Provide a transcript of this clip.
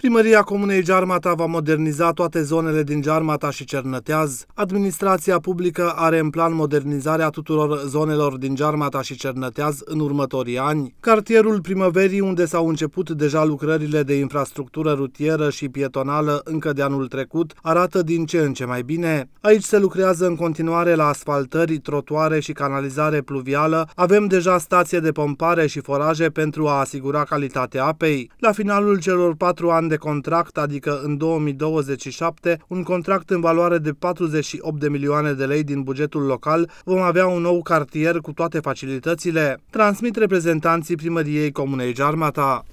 Primăria Comunei Jarmata va moderniza toate zonele din Jarmata și Cernăteaz. Administrația publică are în plan modernizarea tuturor zonelor din Jarmata și Cernăteaz în următorii ani. Cartierul Primăverii, unde s-au început deja lucrările de infrastructură rutieră și pietonală încă de anul trecut, arată din ce în ce mai bine. Aici se lucrează în continuare la asfaltări, trotuare și canalizare pluvială. Avem deja stație de pompare și foraje pentru a asigura calitatea apei. La finalul celor patru ani de contract, adică în 2027, un contract în valoare de 48 de milioane de lei din bugetul local, vom avea un nou cartier cu toate facilitățile, transmit reprezentanții primăriei Comunei Jarmata.